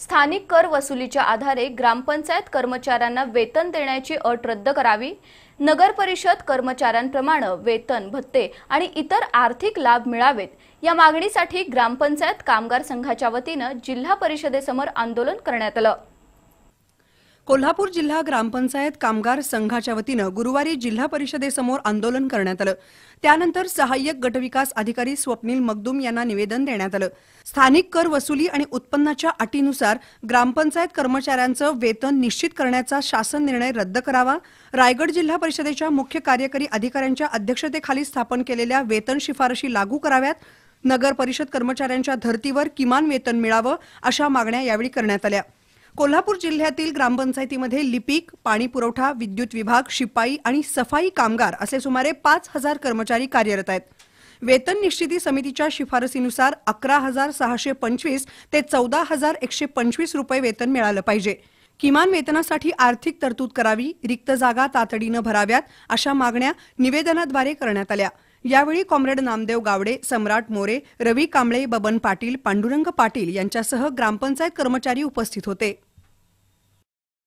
स्थानिक कर वसुलीच्या आधारे ग्रामपंचायत कर्मचाऱ्यांना वेतन देण्याची अट रद्द करावी नगर परिषद कर्मचाऱ्यांप्रमाणे वेतन भत्ते आणि इतर आर्थिक लाभ मिळावेत या मागणीसाठी ग्रामपंचायत कामगार संघाच्या वतीनं जिल्हा परिषदेसमोर आंदोलन करण्यात आलं कोल्हापूर जिल्हा ग्रामपंचायत कामगार संघाच्या वतीनं गुरुवारी जिल्हा परिषदेसमोर आंदोलन करण्यात आलं त्यानंतर सहाय्यक गटविकास अधिकारी स्वप्नील मगदूम यांना निवेदन देण्यात आलं स्थानिक कर वसुली आणि उत्पन्नाच्या अटीनुसार ग्रामपंचायत कर्मचाऱ्यांचं वेतन निश्चित करण्याचा शासन निर्णय रद्द करावा रायगड जिल्हा परिषदेच्या मुख्य कार्यकारी अधिकाऱ्यांच्या अध्यक्षतेखाली स्थापन केलेल्या वेतन शिफारशी लागू कराव्यात नगर परिषद कर्मचाऱ्यांच्या धर्तीवर किमान वेतन मिळावं अशा मागण्या यावेळी करण्यात आल्या कोल्हापूर जिल्ह्यातील ग्रामपंचायतीमध्ये लिपिक पाणी पुरवठा विद्युत विभाग शिपाई आणि सफाई कामगार असे सुमारे पाच हजार कर्मचारी कार्यरत आहेत वेतन निश्चिती समितीच्या शिफारसीनुसार अकरा हजार सहाशे पंचवीस ते चौदा हजार एकशे पंचवीस रुपये वेतन मिळालं पाहिजे किमान वेतनासाठी आर्थिक तरतूद करावी रिक्त जागा तातडीनं भराव्यात अशा मागण्या निवेदनाद्वारे करण्यात आल्या यावेळी कॉम्रेड नामदेव गावडे सम्राट मोरे रवी कांबळे बबन पाटील पांडुरंग पाटील यांच्यासह ग्रामपंचायत कर्मचारी उपस्थित होते